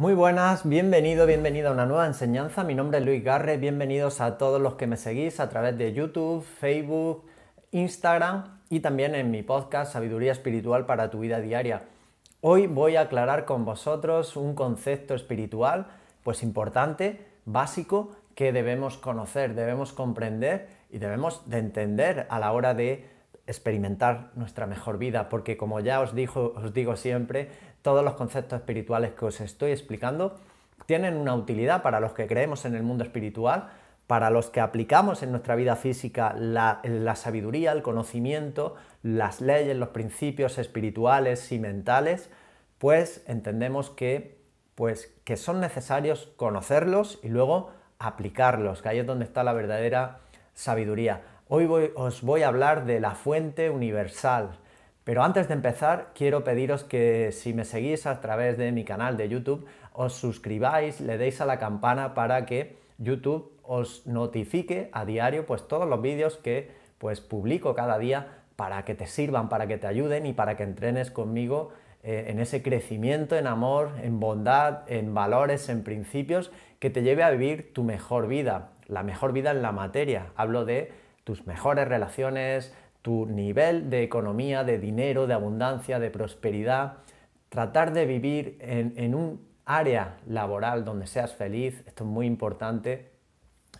Muy buenas, bienvenido, bienvenido a una nueva enseñanza. Mi nombre es Luis Garre, bienvenidos a todos los que me seguís a través de YouTube, Facebook, Instagram y también en mi podcast Sabiduría Espiritual para tu vida diaria. Hoy voy a aclarar con vosotros un concepto espiritual, pues importante, básico, que debemos conocer, debemos comprender y debemos de entender a la hora de experimentar nuestra mejor vida, porque como ya os, os digo siempre, todos los conceptos espirituales que os estoy explicando tienen una utilidad para los que creemos en el mundo espiritual, para los que aplicamos en nuestra vida física la, sabiduría, el conocimiento, las leyes, los principios espirituales y mentales, pues entendemos que, pues, que son necesarios conocerlos y luego aplicarlos, que ahí es donde está la verdadera sabiduría. Hoy os voy a hablar de la fuente universal. Pero antes de empezar, quiero pediros que si me seguís a través de mi canal de YouTube, os suscribáis, le deis a la campana para que YouTube os notifique a diario pues todos los vídeos que pues publico cada día para que te sirvan, para que te ayuden y para que entrenes conmigo eh, en ese crecimiento en amor, en bondad, en valores, en principios que te lleve a vivir tu mejor vida, la mejor vida en la materia. Hablo de tus mejores relaciones, tu nivel de economía, de dinero, de abundancia, de prosperidad. Tratar de vivir en, un área laboral donde seas feliz, esto es muy importante.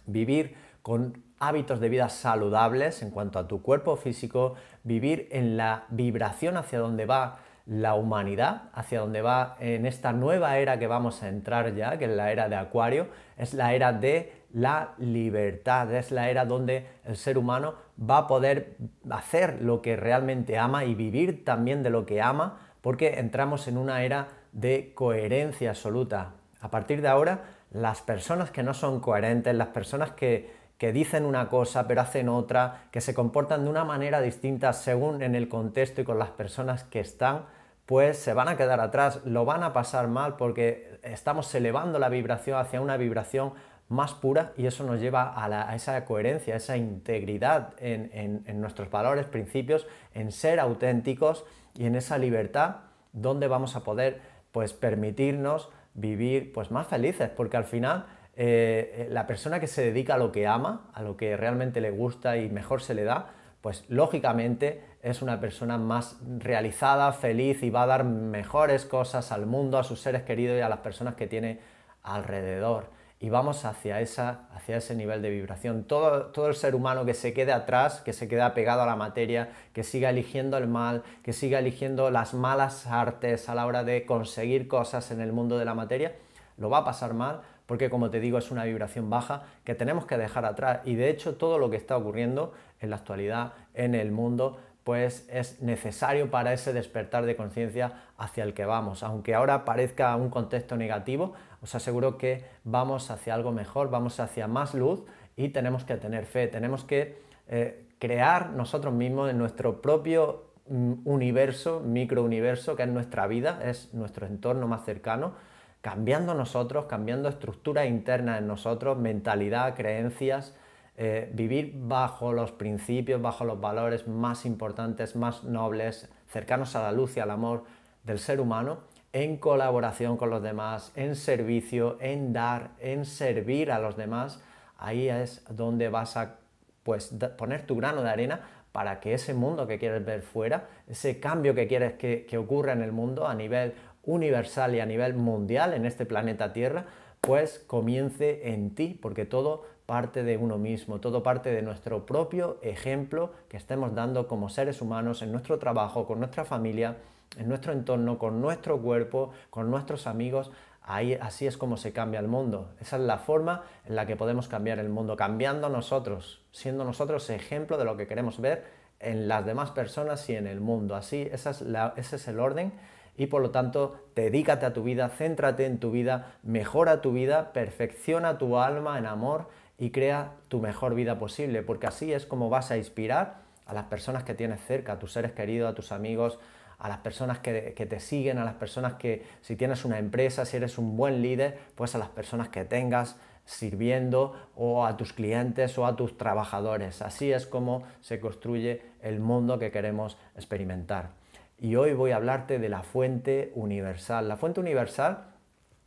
Vivir con hábitos de vida saludables en cuanto a tu cuerpo físico, vivir en la vibración hacia donde va la humanidad, hacia donde va en esta nueva era que vamos a entrar ya, que es la era de Acuario, es la era de la libertad, es la era donde el ser humano va a poder hacer lo que realmente ama y vivir también de lo que ama, porque entramos en una era de coherencia absoluta. A partir de ahora, las personas que no son coherentes, las personas que, dicen una cosa pero hacen otra, que se comportan de una manera distinta según en el contexto y con las personas que están, pues se van a quedar atrás, lo van a pasar mal porque estamos elevando la vibración hacia una vibración más pura y eso nos lleva a, esa coherencia, a esa integridad en, nuestros valores, principios, en ser auténticos y en esa libertad donde vamos a poder pues permitirnos vivir pues más felices porque al final eh, eh, la persona que se dedica a lo que ama a lo que realmente le gusta y mejor se le da pues lógicamente es una persona más realizada feliz y va a dar mejores cosas al mundo a sus seres queridos y a las personas que tiene alrededor y vamos hacia, esa, hacia ese nivel de vibración. Todo, todo el ser humano que se quede atrás, que se quede pegado a la materia, que siga eligiendo el mal, que siga eligiendo las malas artes a la hora de conseguir cosas en el mundo de la materia, lo va a pasar mal porque como te digo es una vibración baja que tenemos que dejar atrás y de hecho todo lo que está ocurriendo en la actualidad en el mundo pues es necesario para ese despertar de conciencia hacia el que vamos. Aunque ahora parezca un contexto negativo, os aseguro que vamos hacia algo mejor, vamos hacia más luz y tenemos que tener fe, tenemos que eh, crear nosotros mismos en nuestro propio mm, universo, microuniverso, que es nuestra vida, es nuestro entorno más cercano, cambiando nosotros, cambiando estructura interna en nosotros, mentalidad, creencias, eh, vivir bajo los principios, bajo los valores más importantes, más nobles, cercanos a la luz y al amor del ser humano, en colaboración con los demás, en servicio, en dar, en servir a los demás, ahí es donde vas a pues, poner tu grano de arena para que ese mundo que quieres ver fuera, ese cambio que quieres que, que ocurra en el mundo a nivel universal y a nivel mundial en este planeta Tierra, pues comience en ti, porque todo parte de uno mismo, todo parte de nuestro propio ejemplo que estemos dando como seres humanos en nuestro trabajo, con nuestra familia, en nuestro entorno, con nuestro cuerpo, con nuestros amigos. Ahí, así es como se cambia el mundo. Esa es la forma en la que podemos cambiar el mundo, cambiando nosotros, siendo nosotros ejemplo de lo que queremos ver en las demás personas y en el mundo. Así, esa es ese es el orden y por lo tanto dedícate a tu vida, céntrate en tu vida, mejora tu vida, perfecciona tu alma en amor y crea tu mejor vida posible, porque así es como vas a inspirar a las personas que tienes cerca, a tus seres queridos, a tus amigos, a las personas que, te siguen, a las personas que si tienes una empresa, si eres un buen líder, pues a las personas que tengas sirviendo o a tus clientes o a tus trabajadores. Así es como se construye el mundo que queremos experimentar. Y hoy voy a hablarte de la fuente universal. La fuente universal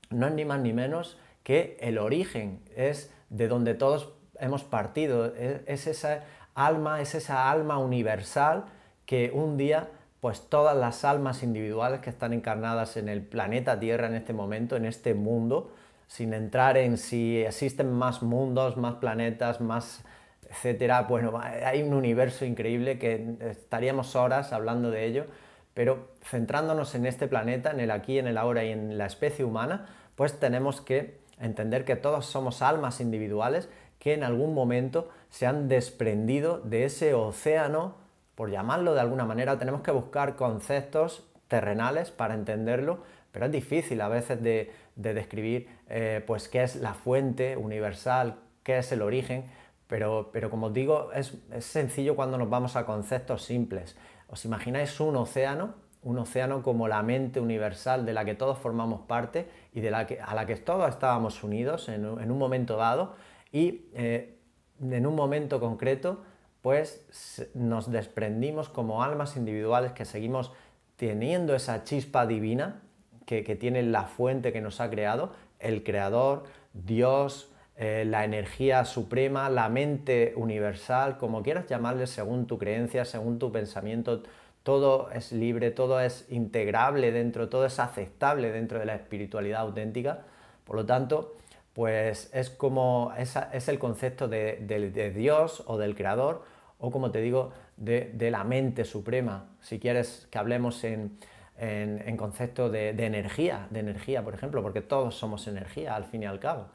no es ni más ni menos que el origen, es de donde todos hemos partido, e, es, esa alma, es esa alma universal que un día pues todas las almas individuales que están encarnadas en el planeta Tierra en este momento, en este mundo, sin entrar en si existen más mundos, más planetas, más etcétera, bueno, hay un universo increíble que estaríamos horas hablando de ello, pero centrándonos en este planeta, en el aquí, en el ahora y en la especie humana, pues tenemos que entender que todos somos almas individuales que en algún momento se han desprendido de ese océano, por llamarlo de alguna manera, tenemos que buscar conceptos terrenales para entenderlo, pero es difícil a veces de, describir eh, pues qué es la fuente universal, qué es el origen, pero, pero como os digo, es sencillo cuando nos vamos a conceptos simples. ¿Os imagináis un océano? un océano como la mente universal de la que todos formamos parte y de la que, a la que todos estábamos unidos en, un momento dado y eh, en un momento concreto pues nos desprendimos como almas individuales que seguimos teniendo esa chispa divina que, tiene la fuente que nos ha creado, el creador, Dios, eh, la energía suprema, la mente universal, como quieras llamarle según tu creencia, según tu pensamiento, todo es libre, todo es integrable dentro, todo es aceptable dentro de la espiritualidad auténtica. Por lo tanto, pues es como es el concepto de, de, Dios o del Creador o como te digo, de, de la mente suprema. Si quieres que hablemos en, en, concepto de, energía, de energía, por ejemplo, porque todos somos energía al fin y al cabo.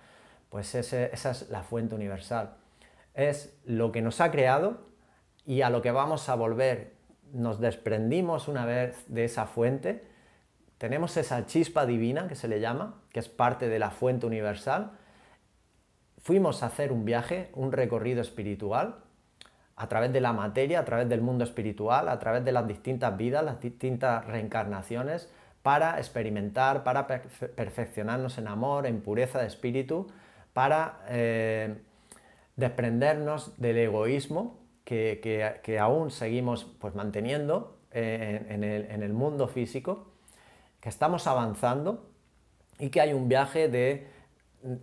Pues esa es la fuente universal. Es lo que nos ha creado y a lo que vamos a volver nos desprendimos una vez de esa fuente, tenemos esa chispa divina que se le llama, que es parte de la fuente universal, fuimos a hacer un viaje, un recorrido espiritual, a través de la materia, a través del mundo espiritual, a través de las distintas vidas, las distintas reencarnaciones, para experimentar, para perfeccionarnos en amor, en pureza de espíritu, para eh, desprendernos del egoísmo que, aún seguimos pues, manteniendo eh, en, el, mundo físico, que estamos avanzando y que hay un viaje de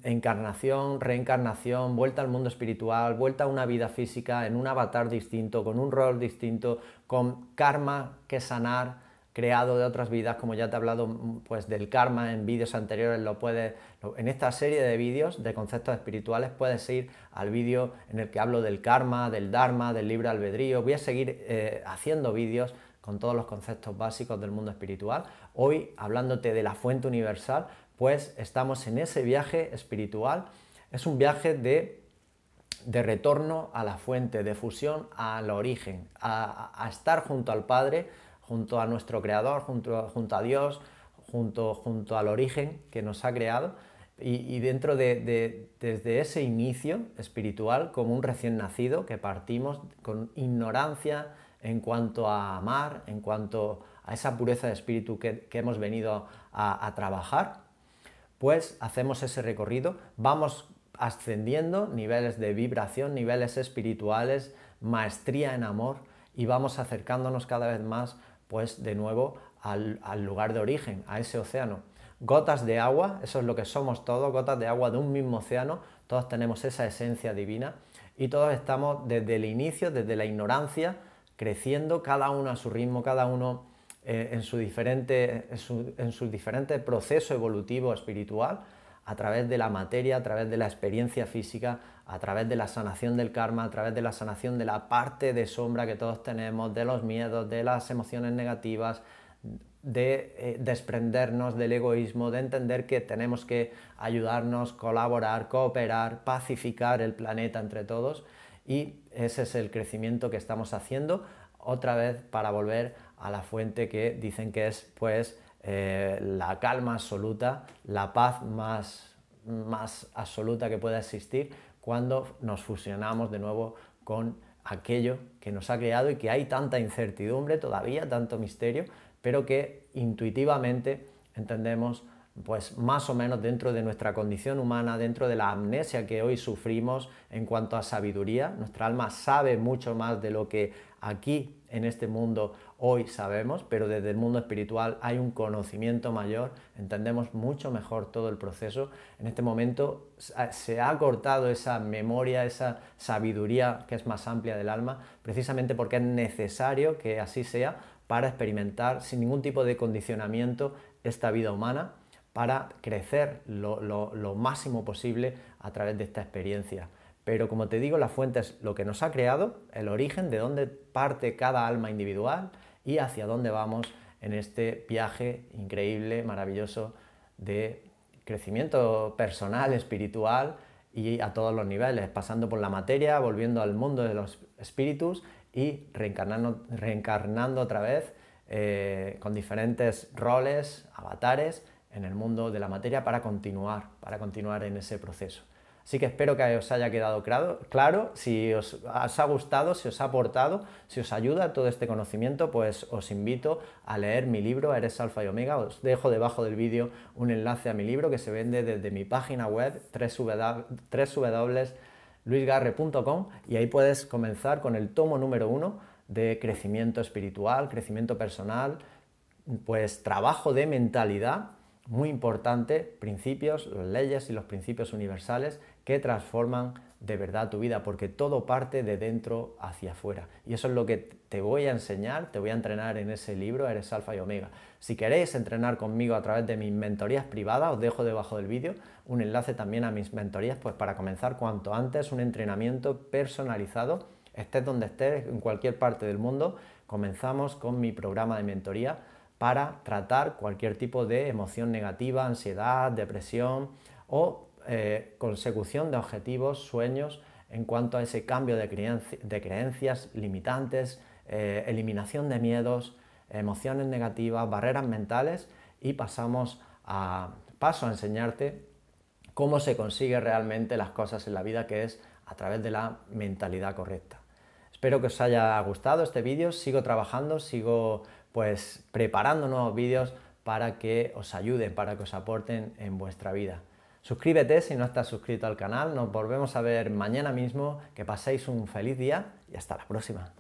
encarnación, reencarnación, vuelta al mundo espiritual, vuelta a una vida física, en un avatar distinto, con un rol distinto, con karma que sanar, creado de otras vidas, como ya te he hablado mm, pues del karma en vídeos anteriores, lo puedes en esta serie de vídeos de conceptos espirituales puedes ir al vídeo en el que hablo del karma, del dharma, del libre albedrío. Voy a seguir eh, haciendo vídeos con todos los conceptos básicos del mundo espiritual. Hoy hablándote de la fuente universal, pues estamos en ese viaje espiritual. Es un viaje de de retorno a la fuente, de fusión al origen, a, a estar junto al Padre, junto a nuestro Creador, junto, junto a Dios, junto, junto al origen que nos ha creado. Y, dentro de, desde ese inicio espiritual, como un recién nacido, que partimos con ignorancia en cuanto a amar, en cuanto a esa pureza de espíritu que, hemos venido a, a trabajar, pues hacemos ese recorrido, vamos ascendiendo niveles de vibración, niveles espirituales, maestría en amor y vamos acercándonos cada vez más pues de nuevo al, lugar de origen, a ese océano. Gotas de agua, eso es lo que somos todos, gotas de agua de un mismo océano, todos tenemos esa esencia divina y todos estamos desde el inicio, desde la ignorancia, creciendo cada uno a su ritmo, cada uno eh, en, su diferente, en su diferente proceso evolutivo espiritual a través de la materia, a través de la experiencia física, a través de la sanación del karma, a través de la sanación de la parte de sombra que todos tenemos, de los miedos, de las emociones negativas, de eh, desprendernos del egoísmo, de entender que tenemos que ayudarnos, colaborar, cooperar, pacificar el planeta entre todos. Y ese es el crecimiento que estamos haciendo otra vez para volver a la fuente que dicen que es pues eh, la calma absoluta, la paz más, más absoluta que pueda existir cuando nos fusionamos de nuevo con aquello que nos ha creado y que hay tanta incertidumbre todavía, tanto misterio, pero que intuitivamente entendemos pues más o menos dentro de nuestra condición humana, dentro de la amnesia que hoy sufrimos en cuanto a sabiduría, nuestra alma sabe mucho más de lo que aquí en este mundo hoy sabemos, pero desde el mundo espiritual hay un conocimiento mayor, entendemos mucho mejor todo el proceso. En este momento se ha cortado esa memoria, esa sabiduría que es más amplia del alma, precisamente porque es necesario que así sea para experimentar sin ningún tipo de condicionamiento esta vida humana, para crecer lo, lo máximo posible a través de esta experiencia. Pero como te digo, la fuente es lo que nos ha creado, el origen de dónde parte cada alma individual, y hacia dónde vamos en este viaje increíble, maravilloso de crecimiento personal, espiritual y a todos los niveles, pasando por la materia, volviendo al mundo de los espíritus y reencarnando, otra vez eh, con diferentes roles, avatares en el mundo de la materia para continuar, para continuar en ese proceso. Así que espero que os haya quedado claro, claro si os, ha gustado, si os ha aportado, si os ayuda todo este conocimiento, pues os invito a leer mi libro Eres Alfa y Omega. Os dejo debajo del vídeo un enlace a mi libro que se vende desde mi página web www.luisgarre.com y ahí puedes comenzar con el tomo número uno de crecimiento espiritual, crecimiento personal, pues trabajo de mentalidad muy importante, principios, las leyes y los principios universales que transforman de verdad tu vida, porque todo parte de dentro hacia afuera. Y eso es lo que te voy a enseñar, te voy a entrenar en ese libro, Eres Alfa y Omega. Si queréis entrenar conmigo a través de mis mentorías privadas, os dejo debajo del vídeo un enlace también a mis mentorías, pues para comenzar cuanto antes un entrenamiento personalizado, estés donde estés, en cualquier parte del mundo, comenzamos con mi programa de mentoría para tratar cualquier tipo de emoción negativa, ansiedad, depresión o eh, consecución de objetivos, sueños en cuanto a ese cambio de, creencias limitantes, eh, eliminación de miedos, emociones negativas, barreras mentales y pasamos a paso a enseñarte cómo se consigue realmente las cosas en la vida que es a través de la mentalidad correcta. Espero que os haya gustado este vídeo, sigo trabajando, sigo pues preparando nuevos vídeos para que os ayuden, para que os aporten en vuestra vida. Suscríbete si no estás suscrito al canal, nos volvemos a ver mañana mismo, que paséis un feliz día y hasta la próxima.